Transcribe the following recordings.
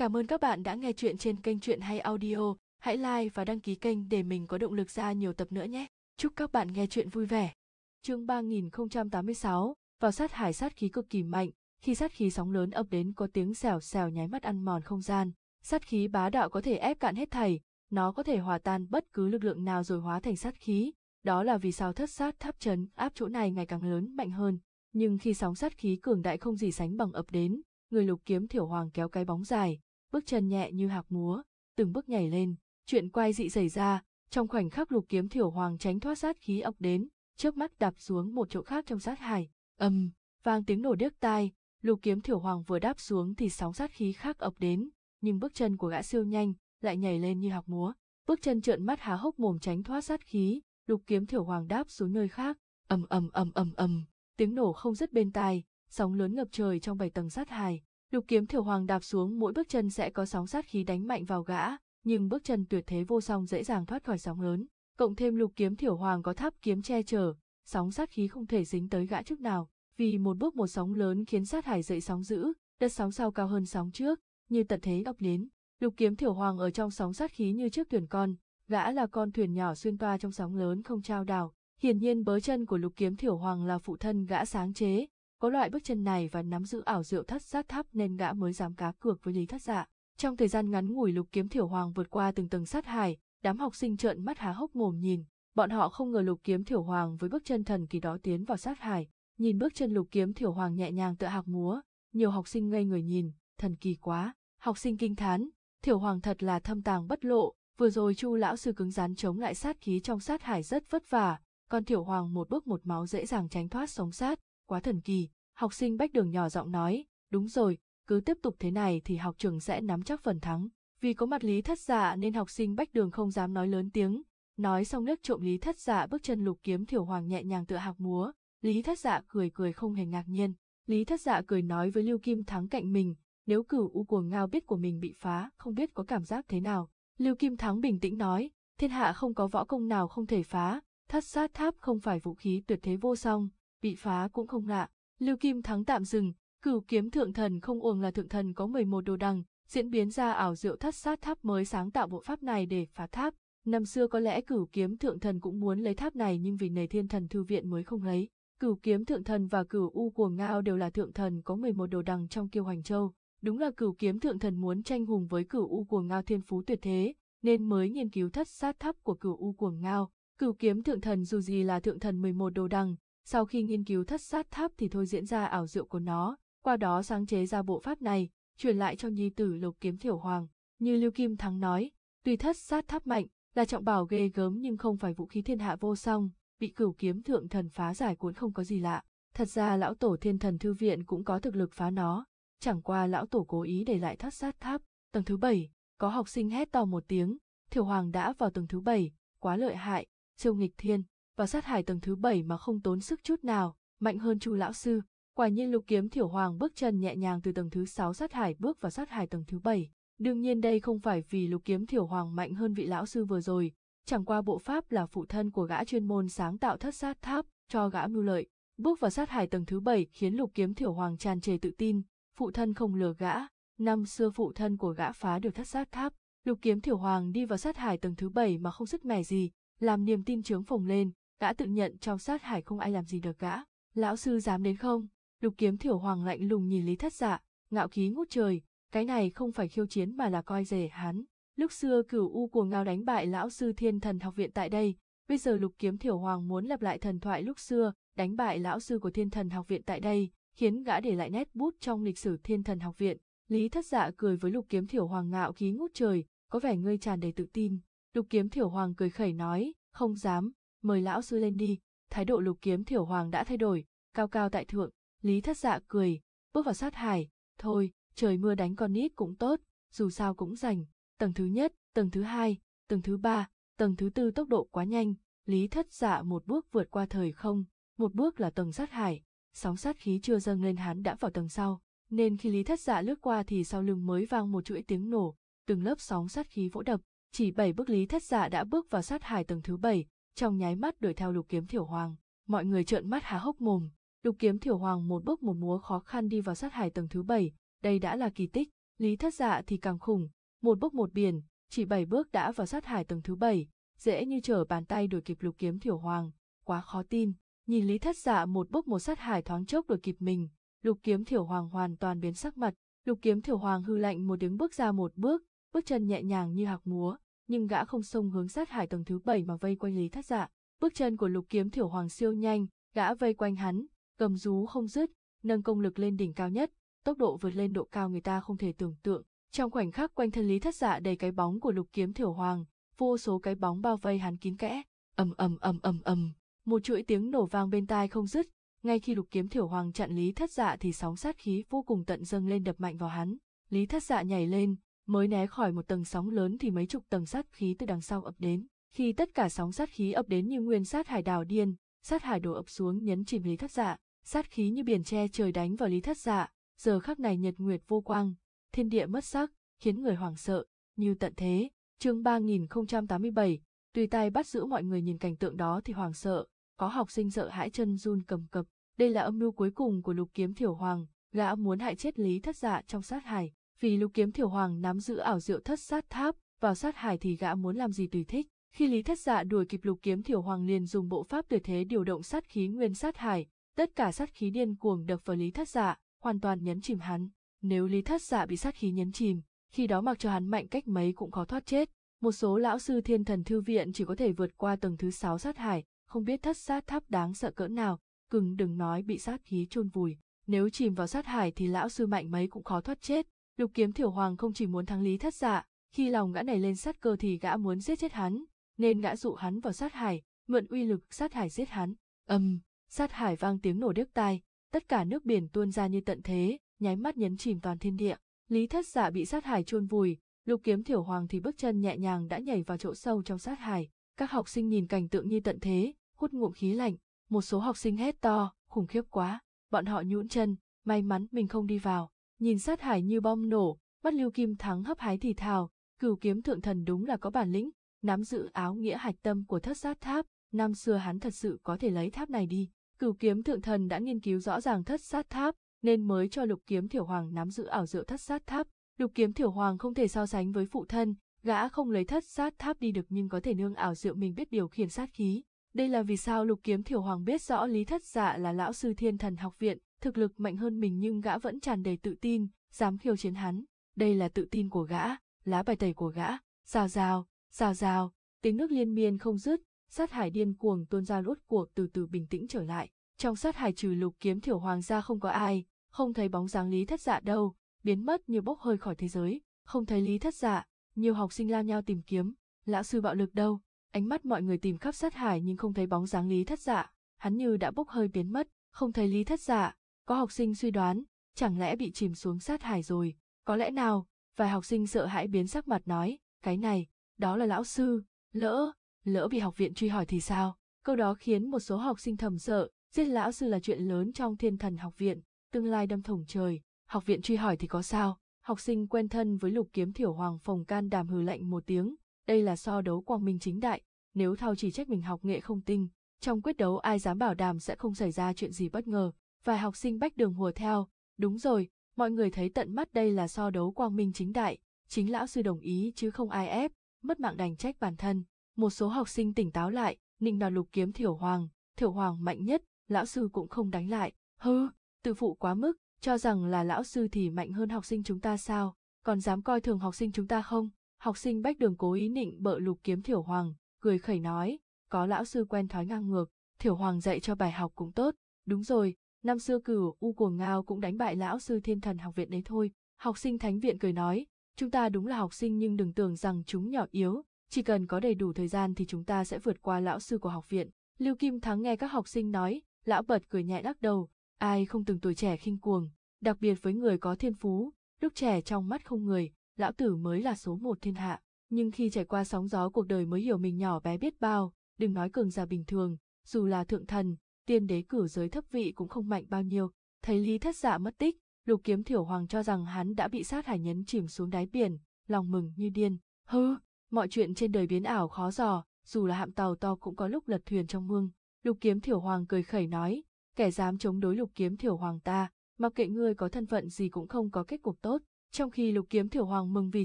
Cảm ơn các bạn đã nghe chuyện trên kênh Chuyện Hay Audio. Hãy like và đăng ký kênh để mình có động lực ra nhiều tập nữa nhé. Chúc các bạn nghe chuyện vui vẻ. Chương 3086, vào sát hải sát khí cực kỳ mạnh, khi sát khí sóng lớn ập đến có tiếng xèo xèo nháy mắt ăn mòn không gian. Sát khí bá đạo có thể ép cạn hết thảy, nó có thể hòa tan bất cứ lực lượng nào rồi hóa thành sát khí. Đó là vì sao thất sát tháp chấn áp chỗ này ngày càng lớn mạnh hơn. Nhưng khi sóng sát khí cường đại không gì sánh bằng ập đến, người lục kiếm thiểu hoàng kéo cái bóng dài, bước chân nhẹ như hạc múa, từng bước nhảy lên, chuyện quay dị xảy ra, trong khoảnh khắc lục kiếm thiểu hoàng tránh thoát sát khí ốc đến, chớp mắt đạp xuống một chỗ khác trong sát hải, ầm, vang tiếng nổ điếc tai, lục kiếm thiểu hoàng vừa đáp xuống thì sóng sát khí khác ập đến, nhưng bước chân của gã siêu nhanh, lại nhảy lên như học múa, bước chân trợn mắt há hốc mồm tránh thoát sát khí, lục kiếm thiểu hoàng đáp xuống nơi khác, ầm ầm ầm ầm ầm, tiếng nổ không dứt bên tai, sóng lớn ngập trời trong bảy tầng sát hải, Lục kiếm thiểu hoàng đạp xuống mỗi bước chân sẽ có sóng sát khí đánh mạnh vào gã, nhưng bước chân tuyệt thế vô song dễ dàng thoát khỏi sóng lớn. Cộng thêm lục kiếm thiểu hoàng có tháp kiếm che chở, sóng sát khí không thể dính tới gã trước nào, vì một bước một sóng lớn khiến sát hải dậy sóng dữ, đất sóng sau cao hơn sóng trước, như tận thế ập đến. Lục kiếm thiểu hoàng ở trong sóng sát khí như chiếc thuyền con, gã là con thuyền nhỏ xuyên toa trong sóng lớn không trao đảo. Hiển nhiên bớ chân của lục kiếm thiểu hoàng là phụ thân gã sáng chế, có loại bước chân này và nắm giữ ảo rượu thất sát tháp nên gã mới dám cá cược với Lý Thất Dạ. Trong thời gian ngắn ngủi Lục Kiếm Thiểu Hoàng vượt qua từng tầng sát hải, đám học sinh trợn mắt há hốc mồm nhìn, bọn họ không ngờ Lục Kiếm Thiểu Hoàng với bước chân thần kỳ đó tiến vào sát hải, nhìn bước chân Lục Kiếm Thiểu Hoàng nhẹ nhàng tựa hạc múa, nhiều học sinh ngây người nhìn, thần kỳ quá, học sinh kinh thán, Thiểu Hoàng thật là thâm tàng bất lộ, vừa rồi Chu lão sư cứng rắn chống lại sát khí trong sát hải rất vất vả, còn Thiểu Hoàng một bước một máu dễ dàng tránh thoát sống sát, quá thần kỳ, học sinh bách đường nhỏ giọng nói, đúng rồi, cứ tiếp tục thế này thì học trường sẽ nắm chắc phần thắng. Vì có mặt lý thất dạ nên học sinh bách đường không dám nói lớn tiếng, nói xong nước trộm lý thất dạ bước chân lục kiếm thiểu hoàng nhẹ nhàng tựa học múa, lý thất dạ cười cười không hề ngạc nhiên. Lý thất dạ cười nói với Lưu Kim Thắng cạnh mình, nếu cửu u cuồng ngao biết của mình bị phá không biết có cảm giác thế nào. Lưu Kim Thắng bình tĩnh nói, thiên hạ không có võ công nào không thể phá, thất sát tháp không phải vũ khí tuyệt thế vô song, bị phá cũng không lạ. Lưu Kim Thắng tạm dừng, cửu kiếm thượng thần không uổng là thượng thần có 11 đồ đằng, diễn biến ra ảo diệu thất sát tháp mới sáng tạo bộ pháp này để phá tháp. Năm xưa có lẽ cửu kiếm thượng thần cũng muốn lấy tháp này nhưng vì nề thiên thần thư viện mới không lấy. Cửu kiếm thượng thần và cửu u của Ngao đều là thượng thần có 11 đồ đằng trong kiêu hoành châu. Đúng là cửu kiếm thượng thần muốn tranh hùng với cửu u của Ngao thiên phú tuyệt thế, nên mới nghiên cứu thất sát tháp của cửu u của Ngao. Cửu kiếm thượng thần dù gì là thượng thần 11 đồ đằng, sau khi nghiên cứu thất sát tháp thì thôi diễn ra ảo diệu của nó, qua đó sáng chế ra bộ pháp này, truyền lại cho nhi tử lục kiếm thiểu hoàng. Như Lưu Kim Thắng nói, tuy thất sát tháp mạnh, là trọng bảo ghê gớm nhưng không phải vũ khí thiên hạ vô song, bị cửu kiếm thượng thần phá giải cũng không có gì lạ. Thật ra lão tổ thiên thần thư viện cũng có thực lực phá nó, chẳng qua lão tổ cố ý để lại thất sát tháp. Tầng thứ bảy, có học sinh hét to một tiếng, thiểu hoàng đã vào tầng thứ bảy, quá lợi hại, siêu nghịch thiên và sát hải tầng thứ bảy mà không tốn sức chút nào, mạnh hơn Chu lão sư. Quả nhiên Lục Kiếm Thiểu Hoàng bước chân nhẹ nhàng từ tầng thứ 6 sát hải bước vào sát hải tầng thứ 7. Đương nhiên đây không phải vì Lục Kiếm Thiểu Hoàng mạnh hơn vị lão sư vừa rồi, chẳng qua bộ pháp là phụ thân của gã chuyên môn sáng tạo thất sát tháp cho gã mưu lợi. Bước vào sát hải tầng thứ 7 khiến Lục Kiếm Thiểu Hoàng tràn trề tự tin, phụ thân không lừa gã, năm xưa phụ thân của gã phá được thất sát tháp, Lục Kiếm Thiểu Hoàng đi vào sát hải tầng thứ 7 mà không sức mẻ gì, làm niềm tin trướng phồng lên, gã tự nhận trong sát hải không ai làm gì được gã lão sư dám đến không lục kiếm thiểu hoàng lạnh lùng nhìn lý thất dạ ngạo khí ngút trời cái này không phải khiêu chiến mà là coi rẻ hắn lúc xưa cửu u cuồng ngao đánh bại lão sư thiên thần học viện tại đây bây giờ lục kiếm thiểu hoàng muốn lặp lại thần thoại lúc xưa đánh bại lão sư của thiên thần học viện tại đây khiến gã để lại nét bút trong lịch sử thiên thần học viện lý thất dạ cười với lục kiếm thiểu hoàng ngạo khí ngút trời có vẻ ngươi tràn đầy tự tin lục kiếm thiểu hoàng cười khẩy nói không dám mời lão sư lên đi, thái độ lục kiếm thiểu hoàng đã thay đổi, cao cao tại thượng, lý thất dạ cười, bước vào sát hải, thôi, trời mưa đánh con nít cũng tốt, dù sao cũng rảnh, tầng thứ nhất, tầng thứ hai, tầng thứ ba, tầng thứ tư tốc độ quá nhanh, lý thất dạ một bước vượt qua thời không, một bước là tầng sát hải, sóng sát khí chưa dâng lên hắn đã vào tầng sau, nên khi lý thất dạ lướt qua thì sau lưng mới vang một chuỗi tiếng nổ, từng lớp sóng sát khí vỗ đập, chỉ bảy bước lý thất dạ đã bước vào sát hải tầng thứ bảy, trong nháy mắt đuổi theo lục kiếm thiểu hoàng mọi người trợn mắt há hốc mồm lục kiếm thiểu hoàng một bước một múa khó khăn đi vào sát hải tầng thứ bảy đây đã là kỳ tích lý thất dạ thì càng khủng một bước một biển chỉ bảy bước đã vào sát hải tầng thứ bảy dễ như trở bàn tay đuổi kịp lục kiếm thiểu hoàng quá khó tin nhìn lý thất dạ một bước một sát hải thoáng chốc đuổi kịp mình lục kiếm thiểu hoàng hoàn toàn biến sắc mặt lục kiếm thiểu hoàng hư lạnh một tiếng bước ra một bước bước chân nhẹ nhàng như hạc múa nhưng gã không xông hướng sát hải tầng thứ bảy mà vây quanh lý thất dạ. Bước chân của lục kiếm thiểu hoàng siêu nhanh, gã vây quanh hắn, cầm rú không dứt, nâng công lực lên đỉnh cao nhất, tốc độ vượt lên độ cao người ta không thể tưởng tượng. Trong khoảnh khắc quanh thân lý thất dạ đầy cái bóng của lục kiếm thiểu hoàng, vô số cái bóng bao vây hắn kín kẽ, ầm ầm ầm ầm ầm, một chuỗi tiếng nổ vang bên tai không dứt, ngay khi lục kiếm thiểu hoàng chặn lý thất dạ thì sóng sát khí vô cùng tận dâng lên đập mạnh vào hắn lý thất dạ nhảy lên mới né khỏi một tầng sóng lớn thì mấy chục tầng sát khí từ đằng sau ập đến. Khi tất cả sóng sát khí ập đến như nguyên sát hải đảo điên, sát hải đổ ập xuống nhấn chìm Lý Thất Dạ, sát khí như biển tre trời đánh vào Lý Thất Dạ, giờ khắc này nhật nguyệt vô quang, thiên địa mất sắc, khiến người hoảng sợ, như tận thế. Chương ba nghìn tám mươi bảy tùy tay bắt giữ mọi người nhìn cảnh tượng đó thì hoảng sợ, có học sinh sợ hãi chân run cầm cập. Đây là âm mưu cuối cùng của Lục Kiếm Thiểu Hoàng, gã muốn hại chết Lý Thất Dạ trong sát hải vì lục kiếm thiểu hoàng nắm giữ ảo diệu thất sát tháp, vào sát hải thì gã muốn làm gì tùy thích. Khi Lý Thất Dạ đuổi kịp lục kiếm thiểu hoàng liền dùng bộ pháp tuyệt thế điều động sát khí nguyên sát hải, tất cả sát khí điên cuồng đập vào Lý Thất Dạ, hoàn toàn nhấn chìm hắn. Nếu Lý Thất Dạ bị sát khí nhấn chìm, khi đó mặc cho hắn mạnh cách mấy cũng khó thoát chết. Một số lão sư thiên thần thư viện chỉ có thể vượt qua tầng thứ sáu sát hải, không biết thất sát tháp đáng sợ cỡ nào, cứng đừng nói bị sát khí chôn vùi. Nếu chìm vào sát hải thì lão sư mạnh mấy cũng khó thoát chết, lục kiếm thiểu hoàng không chỉ muốn thắng lý thất dạ, khi lòng gã này lên sát cơ thì gã muốn giết chết hắn, nên gã dụ hắn vào sát hải, mượn uy lực sát hải giết hắn. Âm, um, sát hải vang tiếng nổ điếc tai, tất cả nước biển tuôn ra như tận thế, nháy mắt nhấn chìm toàn thiên địa. Lý thất dạ bị sát hải chôn vùi, lục kiếm thiểu hoàng thì bước chân nhẹ nhàng đã nhảy vào chỗ sâu trong sát hải. Các học sinh nhìn cảnh tượng như tận thế, hút ngụm khí lạnh, một số học sinh hét to, khủng khiếp quá, bọn họ nhũn chân, may mắn mình không đi vào, nhìn sát hải như bom nổ, bắt Lưu Kim Thắng hấp hái thì thào, cửu kiếm thượng thần đúng là có bản lĩnh, nắm giữ áo nghĩa hạch tâm của thất sát tháp, năm xưa hắn thật sự có thể lấy tháp này đi. Cửu kiếm thượng thần đã nghiên cứu rõ ràng thất sát tháp, nên mới cho lục kiếm thiểu hoàng nắm giữ ảo diệu thất sát tháp. Lục kiếm thiểu hoàng không thể so sánh với phụ thân, gã không lấy thất sát tháp đi được nhưng có thể nương ảo diệu mình biết điều khiển sát khí. Đây là vì sao lục kiếm thiểu hoàng biết rõ lý thất dạ là lão sư thiên thần học viện, thực lực mạnh hơn mình nhưng gã vẫn tràn đầy tự tin, dám khiêu chiến hắn. Đây là tự tin của gã, lá bài tẩy của gã, rào rào, rào rào, tiếng nước liên miên không dứt, sát hải điên cuồng tuôn ra rốt cuộc từ từ bình tĩnh trở lại. Trong sát hải trừ lục kiếm thiểu hoàng gia không có ai, không thấy bóng dáng lý thất dạ đâu, biến mất như bốc hơi khỏi thế giới, không thấy lý thất dạ, nhiều học sinh lao nhau tìm kiếm, lão sư bạo lực đâu, ánh mắt mọi người tìm khắp sát hải nhưng không thấy bóng dáng lý thất dạ, hắn như đã bốc hơi biến mất, không thấy lý thất dạ, có học sinh suy đoán, chẳng lẽ bị chìm xuống sát hải rồi, có lẽ nào, vài học sinh sợ hãi biến sắc mặt nói, cái này, đó là lão sư, lỡ, lỡ bị học viện truy hỏi thì sao? Câu đó khiến một số học sinh thầm sợ, giết lão sư là chuyện lớn trong thiên thần học viện, tương lai đâm thủng trời, học viện truy hỏi thì có sao? Học sinh quen thân với lục kiếm thiểu hoàng phòng can đàm hừ lạnh một tiếng, đây là so đấu quang minh chính đại, nếu thao chỉ trách mình học nghệ không tinh, trong quyết đấu ai dám bảo đàm sẽ không xảy ra chuyện gì bất ngờ, vài học sinh bách đường hùa theo, đúng rồi, mọi người thấy tận mắt đây là so đấu quang minh chính đại, chính lão sư đồng ý chứ không ai ép, mất mạng đành trách bản thân. Một số học sinh tỉnh táo lại, nịnh nào lục kiếm thiểu hoàng, thiểu hoàng mạnh nhất, lão sư cũng không đánh lại, hư, tự phụ quá mức, cho rằng là lão sư thì mạnh hơn học sinh chúng ta sao, còn dám coi thường học sinh chúng ta không? Học sinh bách đường cố ý nịnh bợ lục kiếm thiểu hoàng, cười khẩy nói, có lão sư quen thói ngang ngược, thiểu hoàng dạy cho bài học cũng tốt, đúng rồi, Năm xưa cửu U của Ngao cũng đánh bại lão sư thiên thần học viện đấy thôi. Học sinh thánh viện cười nói, chúng ta đúng là học sinh nhưng đừng tưởng rằng chúng nhỏ yếu, chỉ cần có đầy đủ thời gian thì chúng ta sẽ vượt qua lão sư của học viện. Lưu Kim Thắng nghe các học sinh nói, lão bật cười nhẹ lắc đầu, ai không từng tuổi trẻ khinh cuồng, đặc biệt với người có thiên phú, lúc trẻ trong mắt không người, lão tử mới là số một thiên hạ. Nhưng khi trải qua sóng gió cuộc đời mới hiểu mình nhỏ bé biết bao, đừng nói cường già bình thường, dù là thượng thần, tiên đế cử giới thấp vị cũng không mạnh bao nhiêu, thấy Lý Thất Dạ mất tích, Lục Kiếm Thiểu Hoàng cho rằng hắn đã bị sát hải nhấn chìm xuống đáy biển, lòng mừng như điên, Hừ, mọi chuyện trên đời biến ảo khó dò, dù là hạm tàu to cũng có lúc lật thuyền trong mương. Lục Kiếm Thiểu Hoàng cười khẩy nói, kẻ dám chống đối Lục Kiếm Thiểu Hoàng ta, mặc kệ ngươi có thân phận gì cũng không có kết cục tốt. Trong khi Lục Kiếm Thiểu Hoàng mừng vì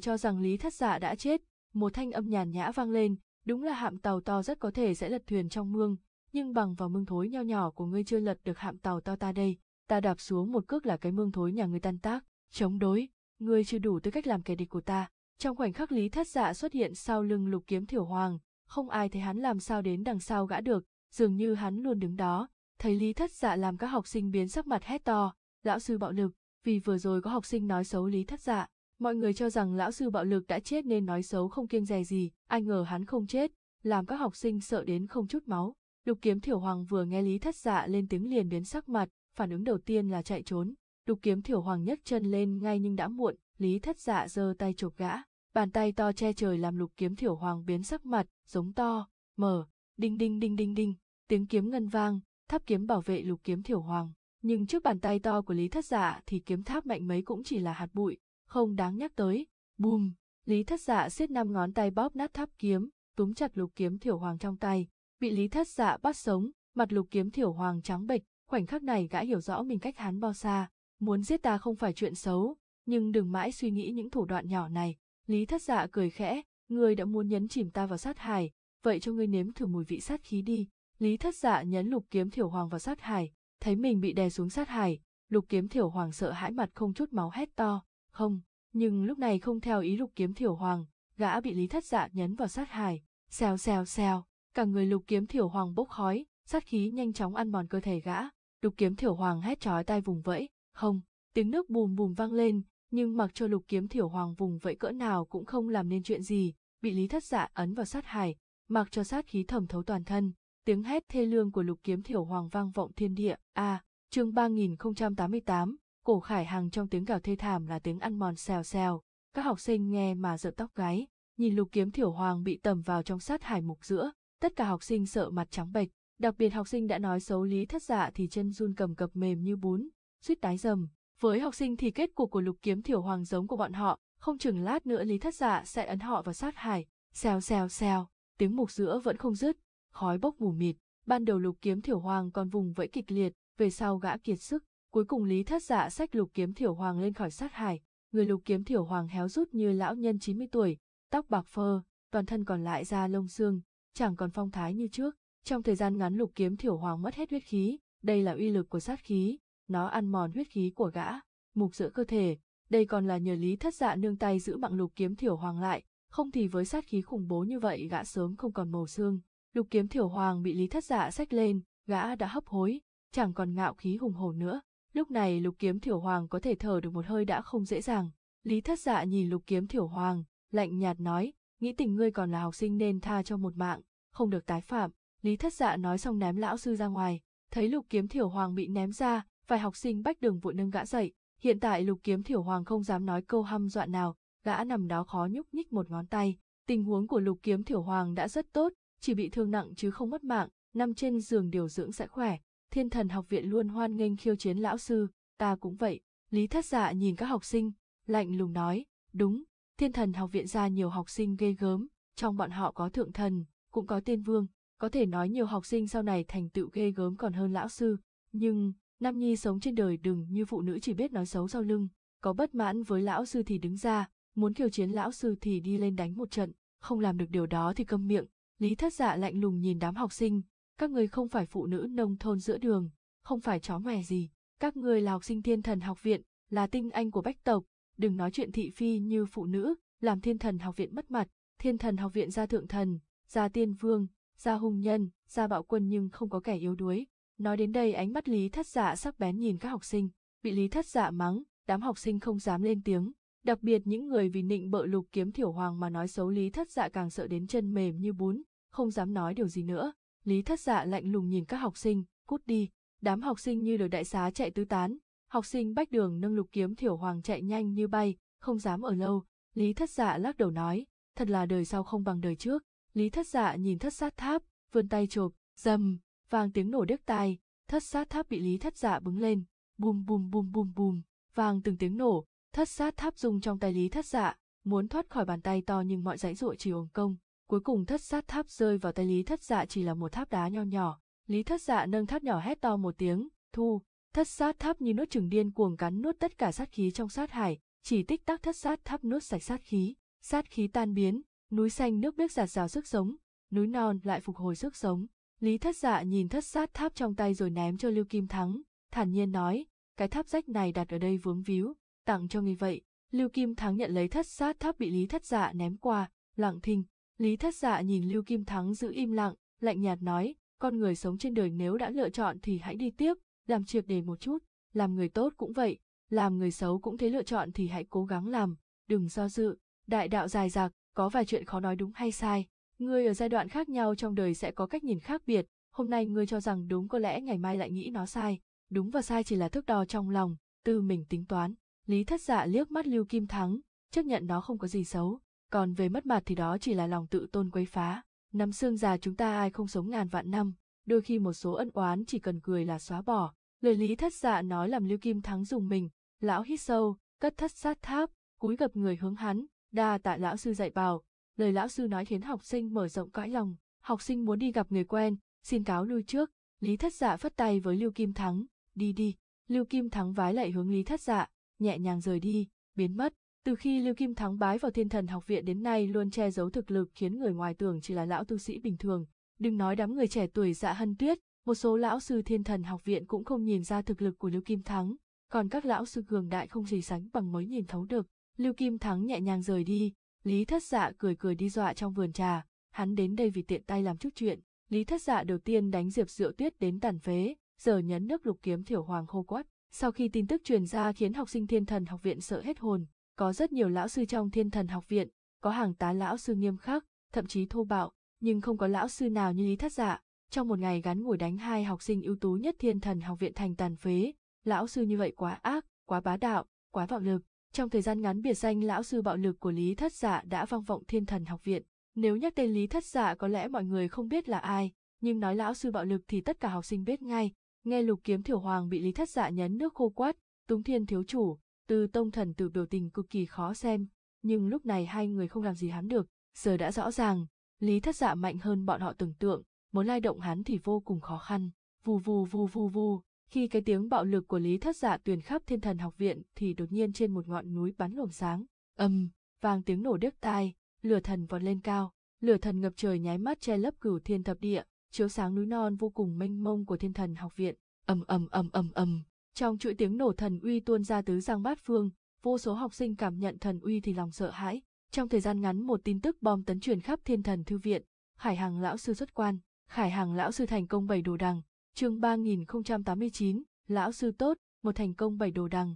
cho rằng Lý Thất Dạ đã chết, một thanh âm nhàn nhã vang lên, đúng là hạm tàu to rất có thể sẽ lật thuyền trong mương, nhưng bằng vào mương thối nho nhỏ của ngươi chưa lật được hạm tàu to ta đây, ta đạp xuống một cước là cái mương thối nhà ngươi tan tác, chống đối, ngươi chưa đủ tư cách làm kẻ địch của ta. Trong khoảnh khắc Lý Thất Dạ xuất hiện sau lưng Lục Kiếm Thiểu Hoàng, không ai thấy hắn làm sao đến đằng sau gã được, dường như hắn luôn đứng đó, thấy Lý Thất Dạ làm các học sinh biến sắc mặt hét to, lão sư bạo lực, vì vừa rồi có học sinh nói xấu Lý Thất Dạ, mọi người cho rằng lão sư bạo lực đã chết nên nói xấu không kiêng dè gì, ai ngờ hắn không chết, làm các học sinh sợ đến không chút máu. Lục kiếm thiểu hoàng vừa nghe Lý Thất Dạ lên tiếng liền biến sắc mặt, phản ứng đầu tiên là chạy trốn. Lục kiếm thiểu hoàng nhấc chân lên ngay nhưng đã muộn, Lý Thất Dạ giơ tay chụp gã, bàn tay to che trời làm lục kiếm thiểu hoàng biến sắc mặt, giống to, mở, đinh đinh đinh đinh đinh, tiếng kiếm ngân vang, tháp kiếm bảo vệ lục kiếm thiểu hoàng. Nhưng trước bàn tay to của Lý Thất Dạ thì kiếm tháp mạnh mấy cũng chỉ là hạt bụi, không đáng nhắc tới. Bùm! Lý Thất Dạ siết năm ngón tay bóp nát tháp kiếm, túm chặt lục kiếm thiểu hoàng trong tay, bị lý thất dạ bắt sống, mặt lục kiếm thiểu hoàng trắng bệch, khoảnh khắc này gã hiểu rõ mình cách hắn bao xa, muốn giết ta không phải chuyện xấu, nhưng đừng mãi suy nghĩ những thủ đoạn nhỏ này. Lý thất dạ cười khẽ, ngươi đã muốn nhấn chìm ta vào sát hải, vậy cho ngươi nếm thử mùi vị sát khí đi. Lý thất dạ nhấn lục kiếm thiểu hoàng vào sát hải, thấy mình bị đè xuống sát hải, lục kiếm thiểu hoàng sợ hãi mặt không chút máu hét to, không, nhưng lúc này không theo ý lục kiếm thiểu hoàng, gã bị lý thất dạ nhấn vào sát hải, xèo xèo xèo, cả người lục kiếm thiểu hoàng bốc khói, sát khí nhanh chóng ăn mòn cơ thể gã, lục kiếm thiểu hoàng hét chói tai vùng vẫy, không, tiếng nước bùm bùm vang lên, nhưng mặc cho lục kiếm thiểu hoàng vùng vẫy cỡ nào cũng không làm nên chuyện gì, bị lý thất dạ ấn vào sát hải, mặc cho sát khí thẩm thấu toàn thân, tiếng hét thê lương của lục kiếm thiểu hoàng vang vọng thiên địa, a, chương ba nghìn tám mươi tám cổ khải hàng trong tiếng gào thê thảm là tiếng ăn mòn xèo xèo, các học sinh nghe mà rợn tóc gáy, nhìn lục kiếm thiểu hoàng bị tầm vào trong sát hải mục giữa, tất cả học sinh sợ mặt trắng bệch, đặc biệt học sinh đã nói xấu Lý Thất Dạ thì chân run cầm cập mềm như bún, suýt tái dầm. Với học sinh thì kết cục của Lục Kiếm Thiểu Hoàng giống của bọn họ, không chừng lát nữa Lý Thất Dạ sẽ ấn họ vào sát hải. Xèo xèo xèo, tiếng mục giữa vẫn không dứt, khói bốc mù mịt, ban đầu Lục Kiếm Thiểu Hoàng còn vùng vẫy kịch liệt, về sau gã kiệt sức, cuối cùng Lý Thất Dạ xách Lục Kiếm Thiểu Hoàng lên khỏi sát hải. Người Lục Kiếm Thiểu Hoàng héo rút như lão nhân 90 tuổi, tóc bạc phơ, toàn thân còn lại da lông xương, chẳng còn phong thái như trước. Trong thời gian ngắn lục kiếm thiểu hoàng mất hết huyết khí, đây là uy lực của sát khí, nó ăn mòn huyết khí của gã, mục giữa cơ thể, đây còn là nhờ lý thất dạ nương tay giữ mạng lục kiếm thiểu hoàng lại, không thì với sát khí khủng bố như vậy gã sớm không còn màu xương. Lục kiếm thiểu hoàng bị lý thất dạ xách lên, gã đã hấp hối, chẳng còn ngạo khí hùng hổ nữa. Lúc này lục kiếm thiểu hoàng có thể thở được một hơi đã không dễ dàng. Lý thất dạ nhìn lục kiếm thiểu hoàng, lạnh nhạt nói, nghĩ tình ngươi còn là học sinh nên tha cho một mạng, không được tái phạm. Lý thất dạ nói xong ném lão sư ra ngoài, thấy lục kiếm thiểu hoàng bị ném ra, vài học sinh bách đường vội nâng gã dậy. Hiện tại lục kiếm thiểu hoàng không dám nói câu hăm dọa nào, gã nằm đó khó nhúc nhích một ngón tay. Tình huống của lục kiếm thiểu hoàng đã rất tốt, chỉ bị thương nặng chứ không mất mạng, nằm trên giường điều dưỡng sẽ khỏe. Thiên thần học viện luôn hoan nghênh khiêu chiến lão sư, ta cũng vậy. Lý thất dạ nhìn các học sinh, lạnh lùng nói, đúng, Thiên thần học viện ra nhiều học sinh ghê gớm, trong bọn họ có thượng thần, cũng có tiên vương, có thể nói nhiều học sinh sau này thành tựu ghê gớm còn hơn lão sư, nhưng, Nam Nhi sống trên đời đừng như phụ nữ chỉ biết nói xấu sau lưng, có bất mãn với lão sư thì đứng ra, muốn kiều chiến lão sư thì đi lên đánh một trận, không làm được điều đó thì câm miệng, Lý Thất Dạ lạnh lùng nhìn đám học sinh, các người không phải phụ nữ nông thôn giữa đường, không phải chó mè gì, các người là học sinh thiên thần học viện, là tinh anh của bách tộc, đừng nói chuyện thị phi như phụ nữ, làm thiên thần học viện mất mặt, thiên thần học viện ra thượng thần, ra tiên vương, ra hung nhân, ra bạo quân nhưng không có kẻ yếu đuối. Nói đến đây ánh mắt Lý Thất Dạ sắc bén nhìn các học sinh, bị Lý Thất Dạ mắng, đám học sinh không dám lên tiếng, đặc biệt những người vì nịnh bợ lục kiếm thiểu hoàng mà nói xấu Lý Thất Dạ càng sợ đến chân mềm như bún, không dám nói điều gì nữa. Lý Thất Dạ lạnh lùng nhìn các học sinh, cút đi, đám học sinh như được đại xá chạy tứ tán, học sinh bách đường nâng lục kiếm thiểu hoàng chạy nhanh như bay, không dám ở lâu, Lý Thất Dạ lắc đầu nói, thật là đời sau không bằng đời trước, Lý Thất Dạ nhìn thất sát tháp, vươn tay chộp, dầm, vang tiếng nổ đứt tai, thất sát tháp bị Lý Thất Dạ bứng lên, bùm bùm bùm bùm bùm, vang từng tiếng nổ, thất sát tháp rung trong tay Lý Thất Dạ, muốn thoát khỏi bàn tay to nhưng mọi dãy dụa chỉ ồn công, cuối cùng thất sát tháp rơi vào tay Lý Thất Dạ chỉ là một tháp đá nho nhỏ, Lý Thất Dạ nâng tháp nhỏ hét to một tiếng, thu, Thất sát tháp như nuốt chừng điên cuồng cắn nuốt tất cả sát khí trong sát hải, chỉ tích tắc thất sát tháp nuốt sạch sát khí, sát khí tan biến, núi xanh nước biếc giạt rào sức sống, núi non lại phục hồi sức sống. Lý thất dạ nhìn thất sát tháp trong tay rồi ném cho Lưu Kim Thắng, thản nhiên nói, cái tháp rách này đặt ở đây vướng víu, tặng cho người vậy. Lưu Kim Thắng nhận lấy thất sát tháp bị Lý thất dạ ném qua, lặng thinh. Lý thất dạ nhìn Lưu Kim Thắng giữ im lặng, lạnh nhạt nói, con người sống trên đời nếu đã lựa chọn thì hãy đi tiếp, làm triệt đề một chút, làm người tốt cũng vậy, làm người xấu cũng thế lựa chọn thì hãy cố gắng làm, đừng do dự, đại đạo dài dạc, có vài chuyện khó nói đúng hay sai, người ở giai đoạn khác nhau trong đời sẽ có cách nhìn khác biệt, hôm nay người cho rằng đúng có lẽ ngày mai lại nghĩ nó sai, đúng và sai chỉ là thước đo trong lòng, tư mình tính toán, lý thất dạ liếc mắt Lưu Kim Thắng, chấp nhận nó không có gì xấu, còn về mất mặt thì đó chỉ là lòng tự tôn quấy phá, năm xương già chúng ta ai không sống ngàn vạn năm, đôi khi một số ân oán chỉ cần cười là xóa bỏ. Lời lý thất dạ nói làm Lưu Kim Thắng dùng mình, lão hít sâu, cất thất sát tháp, cúi gập người hướng hắn, đa tạ lão sư dạy bảo. Lời lão sư nói khiến học sinh mở rộng cõi lòng, học sinh muốn đi gặp người quen, xin cáo lui trước. Lý thất dạ phất tay với Lưu Kim Thắng, đi đi. Lưu Kim Thắng vái lại hướng Lý thất dạ, nhẹ nhàng rời đi, biến mất. Từ khi Lưu Kim Thắng bái vào thiên thần học viện đến nay luôn che giấu thực lực khiến người ngoài tưởng chỉ là lão tu sĩ bình thường, Đừng nói đám người trẻ tuổi dạ hân tuyết, một số lão sư thiên thần học viện cũng không nhìn ra thực lực của Lưu Kim Thắng, còn các lão sư cường đại không gì sánh bằng mới nhìn thấu được. Lưu Kim Thắng nhẹ nhàng rời đi, Lý Thất Dạ cười cười đi dọa trong vườn trà, hắn đến đây vì tiện tay làm chút chuyện. Lý Thất Dạ đầu tiên đánh Diệp rượu Tuyết đến tàn phế, giờ nhấn nước lục kiếm thiểu hoàng khô quát. Sau khi tin tức truyền ra khiến học sinh thiên thần học viện sợ hết hồn, có rất nhiều lão sư trong thiên thần học viện, có hàng tá lão sư nghiêm khắc, thậm chí thô bạo, nhưng không có lão sư nào như lý thất dạ trong một ngày gắn ngồi đánh hai học sinh ưu tú nhất thiên thần học viện thành tàn phế lão sư như vậy quá ác quá bá đạo quá bạo lực trong thời gian ngắn biệt danh lão sư bạo lực của lý thất dạ đã vang vọng thiên thần học viện nếu nhắc tên lý thất dạ có lẽ mọi người không biết là ai nhưng nói lão sư bạo lực thì tất cả học sinh biết ngay nghe lục kiếm thiểu hoàng bị lý thất dạ nhấn nước khô quát túng thiên thiếu chủ từ tông thần từ biểu tình cực kỳ khó xem nhưng lúc này hai người không làm gì hắn được giờ đã rõ ràng Lý thất dạ mạnh hơn bọn họ tưởng tượng, muốn lai động hắn thì vô cùng khó khăn. Vù vù vù vù vù, khi cái tiếng bạo lực của Lý thất dạ tuyền khắp thiên thần học viện thì đột nhiên trên một ngọn núi bắn lồng sáng. Âm, um, vang tiếng nổ đứt tai, lửa thần vọt lên cao, lửa thần ngập trời nháy mắt che lấp cửu thiên thập địa, chiếu sáng núi non vô cùng mênh mông của thiên thần học viện. Ầm ầm ầm ầm ầm. Trong chuỗi tiếng nổ thần uy tuôn ra tứ giang bát phương, vô số học sinh cảm nhận thần uy thì lòng sợ hãi, trong thời gian ngắn một tin tức bom tấn truyền khắp thiên thần thư viện, Khải Hằng lão sư xuất quan, Khải Hằng lão sư thành công bảy đồ đằng, chương 3089, lão sư tốt, một thành công bảy đồ đằng.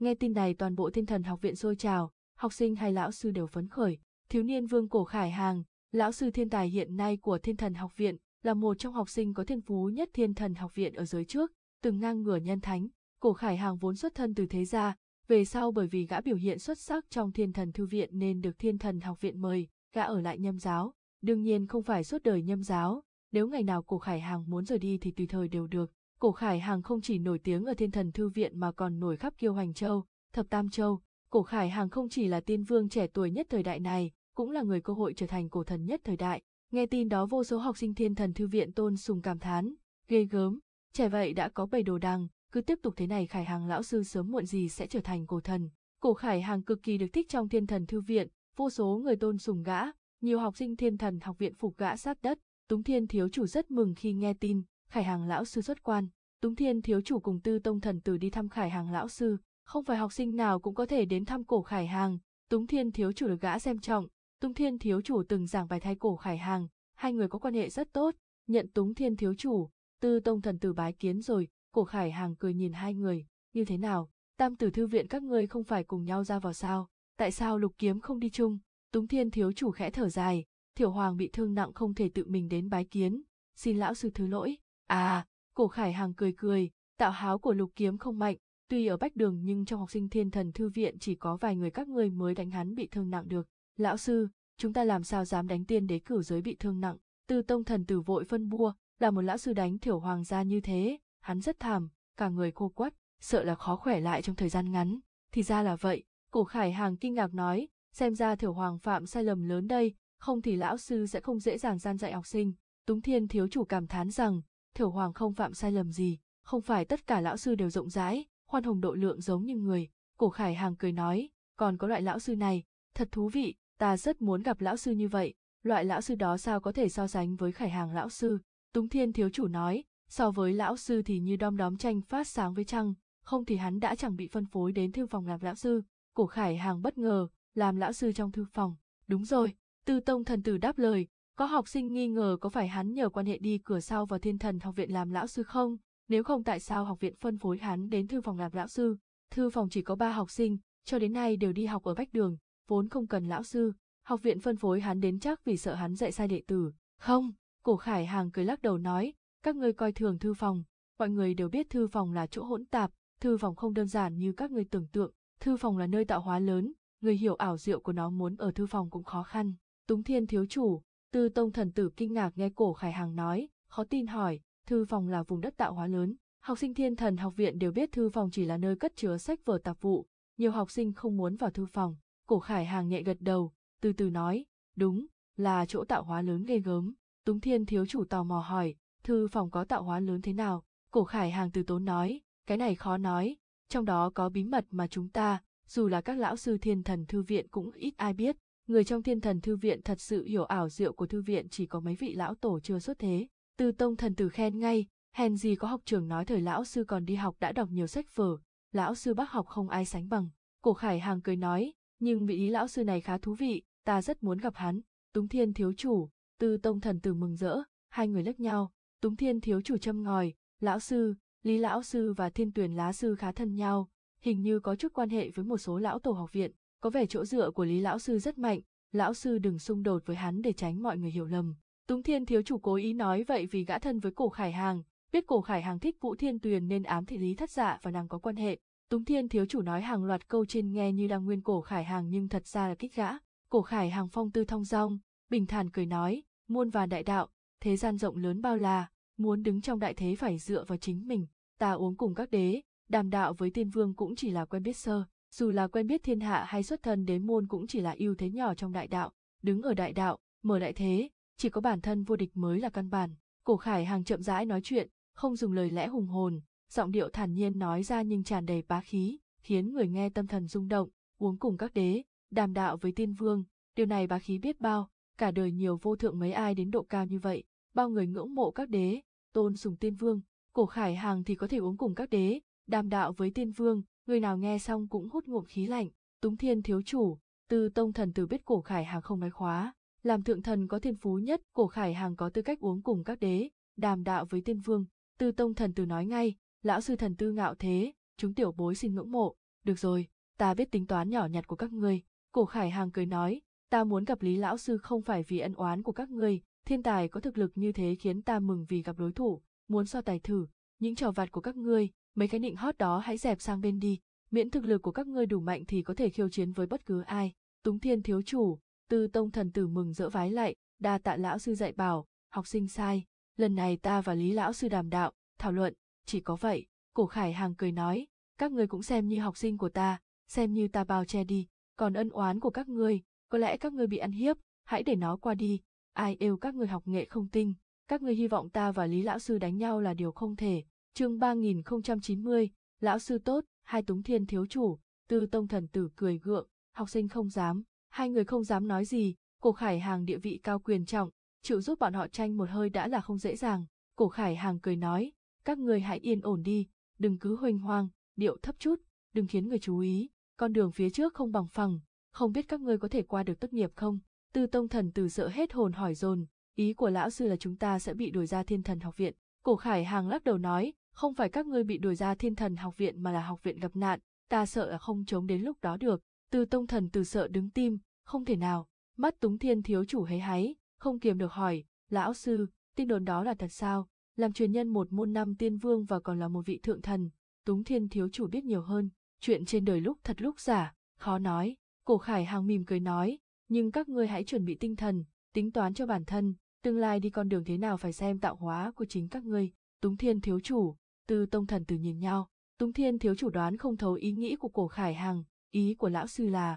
Nghe tin này toàn bộ thiên thần học viện sôi trào, học sinh hay lão sư đều phấn khởi, thiếu niên vương cổ Khải Hằng, lão sư thiên tài hiện nay của thiên thần học viện, là một trong học sinh có thiên phú nhất thiên thần học viện ở giới trước, từng ngang ngửa nhân thánh, cổ Khải Hằng vốn xuất thân từ thế gia, về sau bởi vì gã biểu hiện xuất sắc trong thiên thần thư viện nên được thiên thần học viện mời, gã ở lại nhâm giáo, đương nhiên không phải suốt đời nhâm giáo, nếu ngày nào cổ khải hàng muốn rời đi thì tùy thời đều được. Cổ khải hàng không chỉ nổi tiếng ở thiên thần thư viện mà còn nổi khắp kiêu hoành châu, thập tam châu, cổ khải hàng không chỉ là tiên vương trẻ tuổi nhất thời đại này, cũng là người cơ hội trở thành cổ thần nhất thời đại. Nghe tin đó vô số học sinh thiên thần thư viện tôn sùng cảm thán, ghê gớm, trẻ vậy đã có bầy đồ đằng, cứ tiếp tục thế này khải hàng lão sư sớm muộn gì sẽ trở thành cổ thần cổ khải hàng cực kỳ được thích trong thiên thần thư viện vô số người tôn sùng gã nhiều học sinh thiên thần học viện phục gã sát đất túng thiên thiếu chủ rất mừng khi nghe tin khải hàng lão sư xuất quan túng thiên thiếu chủ cùng tư tông thần tử đi thăm khải hàng lão sư không phải học sinh nào cũng có thể đến thăm cổ khải hàng túng thiên thiếu chủ được gã xem trọng túng thiên thiếu chủ từng giảng bài thay cổ khải hàng hai người có quan hệ rất tốt nhận túng thiên thiếu chủ tư tông thần tử bái kiến rồi Cổ Khải Hàng cười nhìn hai người, như thế nào, tam tử thư viện các ngươi không phải cùng nhau ra vào sao, tại sao lục kiếm không đi chung, túng thiên thiếu chủ khẽ thở dài, thiểu hoàng bị thương nặng không thể tự mình đến bái kiến, xin lão sư thứ lỗi, à, cổ khải hàng cười cười, tạo háo của lục kiếm không mạnh, tuy ở bách đường nhưng trong học sinh thiên thần thư viện chỉ có vài người các ngươi mới đánh hắn bị thương nặng được, lão sư, chúng ta làm sao dám đánh tiên đế cử giới bị thương nặng, tư tông thần tử vội phân bua, là một lão sư đánh thiểu hoàng ra như thế, hắn rất thảm, cả người khô quắt, sợ là khó khỏe lại trong thời gian ngắn. Thì ra là vậy, cổ khải hàng kinh ngạc nói, xem ra thiểu hoàng phạm sai lầm lớn đây, không thì lão sư sẽ không dễ dàng gian dạy học sinh. Túng thiên thiếu chủ cảm thán rằng, thiểu hoàng không phạm sai lầm gì, không phải tất cả lão sư đều rộng rãi, khoan hồng độ lượng giống như người. Cổ khải hàng cười nói, còn có loại lão sư này, thật thú vị, ta rất muốn gặp lão sư như vậy, loại lão sư đó sao có thể so sánh với khải hàng lão sư. Túng thiên thiếu chủ nói, so với lão sư thì như đom đóm tranh phát sáng với trăng, không thì hắn đã chẳng bị phân phối đến thư phòng làm lão sư, cổ khải hàng bất ngờ, làm lão sư trong thư phòng. Đúng rồi, tư tông thần tử đáp lời, có học sinh nghi ngờ có phải hắn nhờ quan hệ đi cửa sau vào thiên thần học viện làm lão sư không, nếu không tại sao học viện phân phối hắn đến thư phòng làm lão sư. Thư phòng chỉ có ba học sinh, cho đến nay đều đi học ở bách đường, vốn không cần lão sư, học viện phân phối hắn đến chắc vì sợ hắn dạy sai đệ tử. Không, cổ khải hàng cười lắc đầu nói, các ngươi coi thường thư phòng, mọi người đều biết thư phòng là chỗ hỗn tạp, thư phòng không đơn giản như các ngươi tưởng tượng, thư phòng là nơi tạo hóa lớn, người hiểu ảo diệu của nó muốn ở thư phòng cũng khó khăn. Túng Thiên thiếu chủ, Tư Tông thần tử kinh ngạc nghe Cổ Khải Hằng nói, khó tin hỏi, thư phòng là vùng đất tạo hóa lớn, học sinh Thiên Thần học viện đều biết thư phòng chỉ là nơi cất chứa sách vở tạp vụ, nhiều học sinh không muốn vào thư phòng. Cổ Khải Hàng nhẹ gật đầu, từ từ nói, đúng, là chỗ tạo hóa lớn ghê gớm. Túng Thiên thiếu chủ tò mò hỏi, thư phòng có tạo hóa lớn thế nào? Cổ Khải Hàng từ tốn nói, cái này khó nói, trong đó có bí mật mà chúng ta, dù là các lão sư thiên thần thư viện cũng ít ai biết, người trong thiên thần thư viện thật sự hiểu ảo diệu của thư viện chỉ có mấy vị lão tổ chưa xuất thế. tư tông thần tử khen ngay, hèn gì có học trường nói thời lão sư còn đi học đã đọc nhiều sách vở, lão sư bác học không ai sánh bằng. Cổ Khải Hàng cười nói, nhưng vị ý lão sư này khá thú vị, ta rất muốn gặp hắn, túng thiên thiếu chủ, tư tông thần tử mừng rỡ, hai người lắc nhau, Túng Thiên thiếu chủ châm ngòi, lão sư, Lý lão sư và Thiên Tuyển lá sư khá thân nhau, hình như có chút quan hệ với một số lão tổ học viện, có vẻ chỗ dựa của Lý lão sư rất mạnh, lão sư đừng xung đột với hắn để tránh mọi người hiểu lầm. Túng Thiên thiếu chủ cố ý nói vậy vì gã thân với Cổ Khải Hàng, biết Cổ Khải Hàng thích Vũ Thiên Tuyền nên ám thị Lý Thất Dạ và nàng có quan hệ. Túng Thiên thiếu chủ nói hàng loạt câu trên nghe như đang nguyên Cổ Khải Hàng nhưng thật ra là kích gã. Cổ Khải Hàng phong tư thong dong, bình thản cười nói, muôn và đại đạo, thế gian rộng lớn bao la, muốn đứng trong đại thế phải dựa vào chính mình, ta uống cùng các đế, đàm đạo với tiên vương cũng chỉ là quen biết sơ, dù là quen biết thiên hạ hay xuất thân đế môn cũng chỉ là ưu thế nhỏ trong đại đạo, đứng ở đại đạo, mở đại thế, chỉ có bản thân vô địch mới là căn bản. Cổ Khải Hàng chậm rãi nói chuyện, không dùng lời lẽ hùng hồn, giọng điệu thản nhiên nói ra nhưng tràn đầy bá khí, khiến người nghe tâm thần rung động, uống cùng các đế, đàm đạo với tiên vương, điều này bá khí biết bao, cả đời nhiều vô thượng mấy ai đến độ cao như vậy, bao người ngưỡng mộ các đế, tôn sùng tiên vương, cổ khải hàng thì có thể uống cùng các đế, đàm đạo với tiên vương, người nào nghe xong cũng hút ngụm khí lạnh, túng thiên thiếu chủ, tư tông thần tử biết cổ khải hàng không nói khóa, làm thượng thần có thiên phú nhất, cổ khải hàng có tư cách uống cùng các đế, đàm đạo với tiên vương, tư tông thần tử nói ngay, lão sư thần tư ngạo thế, chúng tiểu bối xin ngưỡng mộ, được rồi, ta biết tính toán nhỏ nhặt của các ngươi, cổ khải hàng cười nói, ta muốn gặp lý lão sư không phải vì ân oán của các ngươi, Thiên tài có thực lực như thế khiến ta mừng vì gặp đối thủ, muốn so tài thử, những trò vặt của các ngươi, mấy cái nịnh hót đó hãy dẹp sang bên đi, miễn thực lực của các ngươi đủ mạnh thì có thể khiêu chiến với bất cứ ai. Túng Thiên thiếu chủ, Tư Tông thần tử mừng rỡ vái lại, đa tạ lão sư dạy bảo, học sinh sai, lần này ta và Lý lão sư đàm đạo, thảo luận, chỉ có vậy, Cổ Khải Hàng cười nói, các ngươi cũng xem như học sinh của ta, xem như ta bao che đi, còn ân oán của các ngươi, có lẽ các ngươi bị ăn hiếp, hãy để nó qua đi, ai yêu các người học nghệ không tinh, các người hy vọng ta và Lý Lão Sư đánh nhau là điều không thể. chương 3090, Lão Sư tốt, hai túng thiên thiếu chủ, tư tông thần tử cười gượng, học sinh không dám, hai người không dám nói gì, cổ khải hàng địa vị cao quyền trọng, chịu giúp bọn họ tranh một hơi đã là không dễ dàng. Cổ khải hàng cười nói, các người hãy yên ổn đi, đừng cứ huynh hoang, điệu thấp chút, đừng khiến người chú ý, con đường phía trước không bằng phẳng, không biết các người có thể qua được tốt nghiệp không, Tư tông thần từ sợ hết hồn hỏi dồn, ý của lão sư là chúng ta sẽ bị đuổi ra thiên thần học viện. Cổ khải hàng lắc đầu nói, không phải các ngươi bị đuổi ra thiên thần học viện mà là học viện gặp nạn, ta sợ là không chống đến lúc đó được. Tư tông thần từ sợ đứng tim, không thể nào, mắt túng thiên thiếu chủ hấy háy, không kiềm được hỏi, lão sư, tin đồn đó là thật sao? Làm truyền nhân một môn năm tiên vương và còn là một vị thượng thần, túng thiên thiếu chủ biết nhiều hơn, chuyện trên đời lúc thật lúc giả, khó nói. Cổ khải hàng mỉm cười nói, nhưng các ngươi hãy chuẩn bị tinh thần, tính toán cho bản thân, tương lai đi con đường thế nào phải xem tạo hóa của chính các ngươi. Túng Thiên thiếu chủ, Tư Tông thần tử nhìn nhau, Túng Thiên thiếu chủ đoán không thấu ý nghĩ của Cổ Khải Hằng, ý của lão sư là.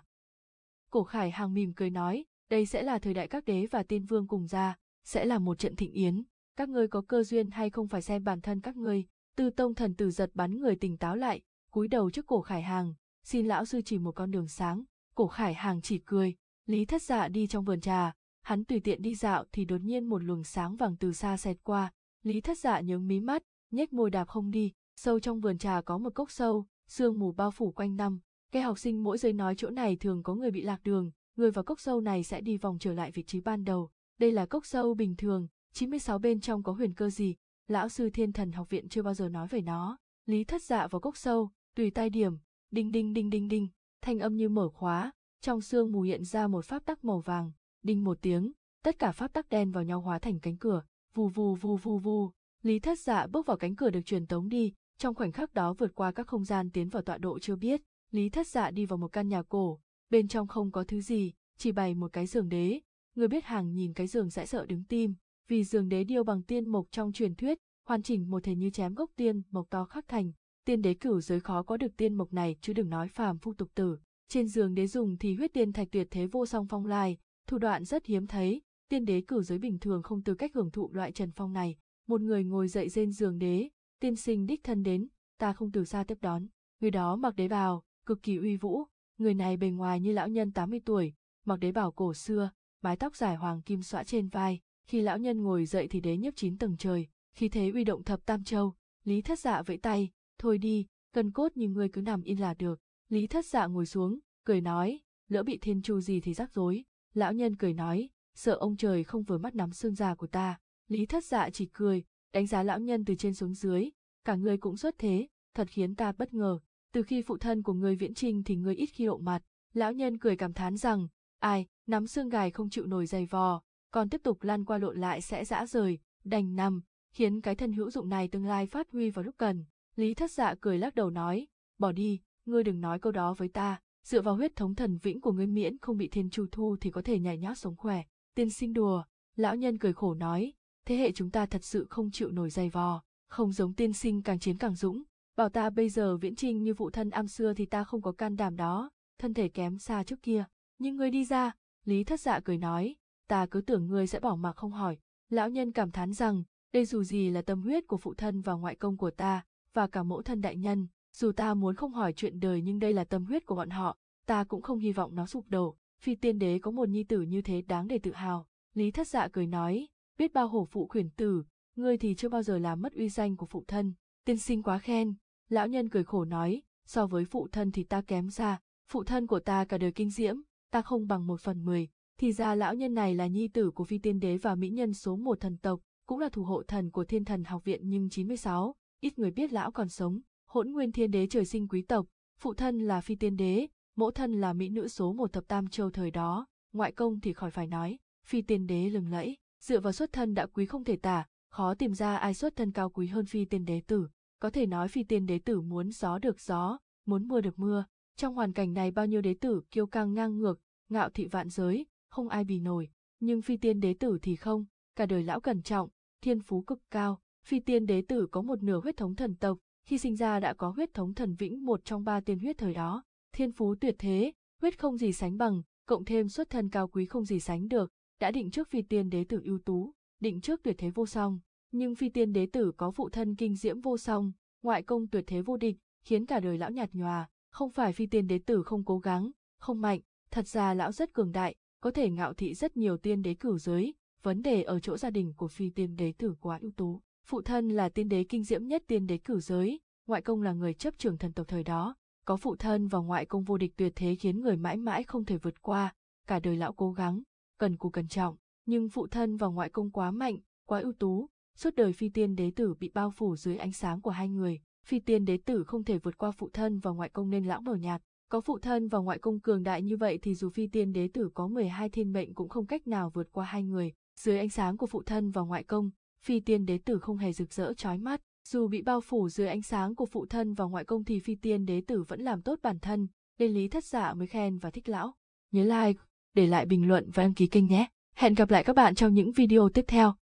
Cổ Khải Hằng mỉm cười nói, đây sẽ là thời đại các đế và tiên vương cùng ra, sẽ là một trận thịnh yến, các ngươi có cơ duyên hay không phải xem bản thân các ngươi. Tư Tông thần tử giật bắn người tỉnh táo lại, cúi đầu trước Cổ Khải Hằng, xin lão sư chỉ một con đường sáng, Cổ Khải Hàng chỉ cười, Lý thất dạ đi trong vườn trà, hắn tùy tiện đi dạo thì đột nhiên một luồng sáng vàng từ xa xẹt qua, Lý thất dạ nhướng mí mắt, nhếch môi đạp không đi, sâu trong vườn trà có một cốc sâu, sương mù bao phủ quanh năm, cây học sinh mỗi giới nói chỗ này thường có người bị lạc đường, người vào cốc sâu này sẽ đi vòng trở lại vị trí ban đầu, đây là cốc sâu bình thường, 96 bên trong có huyền cơ gì, lão sư thiên thần học viện chưa bao giờ nói về nó, Lý thất dạ vào cốc sâu, tùy tay điểm, đinh đinh đinh đinh đinh, thanh âm như mở khóa, trong sương mù hiện ra một pháp tắc màu vàng, đinh một tiếng, tất cả pháp tắc đen vào nhau hóa thành cánh cửa, vù vù vù vù vù, Lý Thất Dạ bước vào cánh cửa được truyền tống đi, trong khoảnh khắc đó vượt qua các không gian tiến vào tọa độ chưa biết, Lý Thất Dạ đi vào một căn nhà cổ, bên trong không có thứ gì, chỉ bày một cái giường đế, người biết hàng nhìn cái giường sẽ sợ đứng tim, vì giường đế điêu bằng tiên mộc trong truyền thuyết, hoàn chỉnh một thể như chém gốc tiên mộc to khắc thành, tiên đế cửu giới khó có được tiên mộc này chứ đừng nói phàm phu tục tử. Trên giường đế dùng thì huyết tiên thạch tuyệt thế vô song phong lai, thủ đoạn rất hiếm thấy, tiên đế cử giới bình thường không tư cách hưởng thụ loại trần phong này. Một người ngồi dậy trên giường đế, tiên sinh đích thân đến, ta không từ xa tiếp đón. Người đó mặc đế bào, cực kỳ uy vũ, người này bề ngoài như lão nhân 80 tuổi, mặc đế bào cổ xưa, mái tóc dài hoàng kim xõa trên vai, khi lão nhân ngồi dậy thì đế nhấp chín tầng trời, khi thế uy động thập tam châu, Lý Thất Dạ vẫy tay, "Thôi đi, cần cốt như ngươi cứ nằm yên là được, Lý thất dạ ngồi xuống, cười nói, lỡ bị thiên chu gì thì rắc rối. Lão nhân cười nói, sợ ông trời không vừa mắt nắm xương già của ta. Lý thất dạ chỉ cười, đánh giá lão nhân từ trên xuống dưới, cả người cũng xuất thế, thật khiến ta bất ngờ. Từ khi phụ thân của người viễn trinh thì người ít khi lộ mặt, lão nhân cười cảm thán rằng, ai, nắm xương gài không chịu nổi dày vò, còn tiếp tục lan qua lộn lại sẽ dã rời, đành nằm, khiến cái thân hữu dụng này tương lai phát huy vào lúc cần. Lý thất dạ cười lắc đầu nói, bỏ đi, ngươi đừng nói câu đó với ta, dựa vào huyết thống thần vĩnh của ngươi miễn không bị thiên chu thu thì có thể nhảy nhót sống khỏe, tiên sinh đùa, lão nhân cười khổ nói, thế hệ chúng ta thật sự không chịu nổi dày vò, không giống tiên sinh càng chiến càng dũng, bảo ta bây giờ viễn trinh như vụ thân am xưa thì ta không có can đảm đó, thân thể kém xa trước kia, nhưng ngươi đi ra, Lý thất dạ cười nói, ta cứ tưởng ngươi sẽ bỏ mặc không hỏi, lão nhân cảm thán rằng, đây dù gì là tâm huyết của phụ thân và ngoại công của ta, và cả mẫu thân đại nhân, dù ta muốn không hỏi chuyện đời nhưng đây là tâm huyết của bọn họ, ta cũng không hy vọng nó sụp đổ, phi tiên đế có một nhi tử như thế đáng để tự hào. Lý thất dạ cười nói, biết bao hổ phụ khuyển tử, ngươi thì chưa bao giờ làm mất uy danh của phụ thân, tiên sinh quá khen. Lão nhân cười khổ nói, so với phụ thân thì ta kém xa, phụ thân của ta cả đời kinh diễm, ta không bằng một phần mười. Thì ra lão nhân này là nhi tử của phi tiên đế và mỹ nhân số một thần tộc, cũng là thủ hộ thần của thiên thần học viện nhưng 96, ít người biết lão còn sống, hỗn nguyên thiên đế trời sinh quý tộc, phụ thân là phi tiên đế, mẫu thân là mỹ nữ số một thập tam châu thời đó, ngoại công thì khỏi phải nói, phi tiên đế lừng lẫy, dựa vào xuất thân đã quý không thể tả, khó tìm ra ai xuất thân cao quý hơn phi tiên đế tử, có thể nói phi tiên đế tử muốn gió được gió, muốn mưa được mưa, trong hoàn cảnh này bao nhiêu đế tử kiêu căng ngang ngược, ngạo thị vạn giới, không ai bì nổi, nhưng phi tiên đế tử thì không, cả đời lão cẩn trọng, thiên phú cực cao, phi tiên đế tử có một nửa huyết thống thần tộc, khi sinh ra đã có huyết thống thần vĩnh một trong ba tiên huyết thời đó, thiên phú tuyệt thế, huyết không gì sánh bằng, cộng thêm xuất thân cao quý không gì sánh được, đã định trước phi tiên đế tử ưu tú, định trước tuyệt thế vô song, nhưng phi tiên đế tử có phụ thân kinh diễm vô song, ngoại công tuyệt thế vô địch, khiến cả đời lão nhạt nhòa, không phải phi tiên đế tử không cố gắng, không mạnh, thật ra lão rất cường đại, có thể ngạo thị rất nhiều tiên đế cửu giới, vấn đề ở chỗ gia đình của phi tiên đế tử quá ưu tú. Phụ thân là tiên đế kinh diễm nhất tiên đế cửu giới, ngoại công là người chấp trường thần tộc thời đó, có phụ thân và ngoại công vô địch tuyệt thế khiến người mãi mãi không thể vượt qua, cả đời lão cố gắng, cần cù cẩn trọng, nhưng phụ thân và ngoại công quá mạnh, quá ưu tú, suốt đời phi tiên đế tử bị bao phủ dưới ánh sáng của hai người, phi tiên đế tử không thể vượt qua phụ thân và ngoại công nên lão mở nhạt. Có phụ thân và ngoại công cường đại như vậy thì dù phi tiên đế tử có 12 thiên mệnh cũng không cách nào vượt qua hai người. Dưới ánh sáng của phụ thân và ngoại công, phi tiên đế tử không hề rực rỡ trói mắt, dù bị bao phủ dưới ánh sáng của phụ thân và ngoại công thì phi tiên đế tử vẫn làm tốt bản thân, nên lý thất giả dạ mới khen và thích lão. Nhớ like, để lại bình luận và đăng ký kênh nhé. Hẹn gặp lại các bạn trong những video tiếp theo.